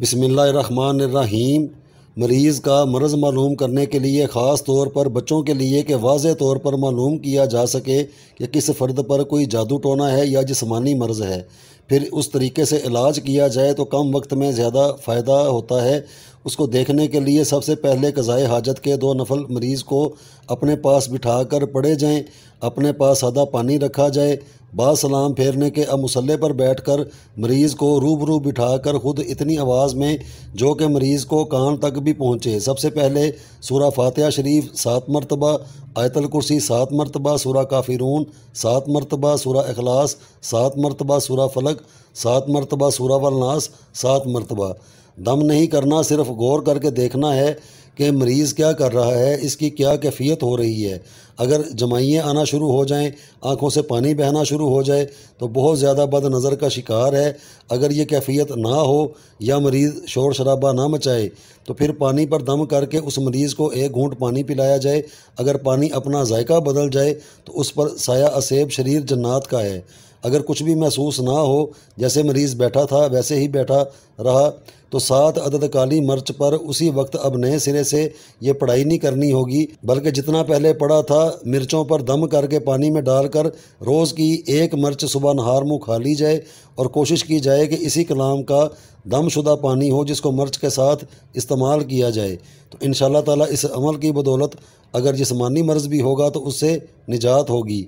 بسم اللہ الرحمن الرحیم مریض کا مرض معلوم کرنے کے لیے خاص طور پر بچوں کے لیے کہ واضح طور پر معلوم کیا جا سکے کہ کس فرد پر کوئی جادو ٹونا ہے یا جسمانی مرض ہے پھر اس طریقے سے علاج کیا جائے تو کم وقت میں زیادہ فائدہ ہوتا ہے اس کو دیکھنے کے لیے سب سے پہلے قضائے حاجت کے دو نفل مریض کو اپنے پاس بٹھا کر پڑے جائیں اپنے پاس سادہ پانی رکھا جائے با سلام پھیرنے کے اب مسلح پر بیٹھ کر مریض کو روبرو بٹھا کر خود اتنی آواز میں جو کہ مریض کو کان تک بھی پہنچے سب سے پہلے سورہ فاتحہ شریف سات مرتبہ آیت الکرسی سات مرتبہ سورہ کافیرون سات مرتبہ سورہ اخلاص سات مرتبہ سورہ فلق سات مرتبہ سورہ والناس سات مرتبہ دم نہیں کرنا صرف غور کر کے دیکھنا ہے کہ مریض کیا کر رہا ہے اس کی کیا کیفیت ہو رہی ہے اگر جمائیاں آنا شروع ہو جائیں آنکھوں سے پانی بہنا شروع ہو جائے تو بہت زیادہ بد نظر کا شکار ہے اگر یہ کیفیت نہ ہو یا مریض شور شرابہ نہ مچائے تو پھر پانی پر دم کر کے اس مریض کو ایک گھونٹ پانی پلایا جائے اگر پانی اپنا ذائقہ بدل جائے تو اس پر سایہ اسیب شریر جنات کا ہے اگر کچھ بھی محسوس نہ ہو جیسے مریض بیٹھا تھا ویسے ہی بیٹھا رہا تو سات عدد کالی مرچ پر اسی وقت اب نئے سرے سے یہ پڑھائی نہیں کرنی ہوگی بلکہ جتنا پہلے پڑا تھا مرچوں پر دم کر کے پانی میں ڈال کر روز کی ایک مرچ صبح نہار منہ کھا لی جائے اور کوشش کی جائے کہ اسی کلام کا دم شدہ پانی ہو جس کو مرچ کے ساتھ استعمال کیا جائے تو ان شاء اللہ تعالیٰ اس عمل کی بدولت اگر جسمانی مرض بھی ہوگا تو اس سے نجات ہوگی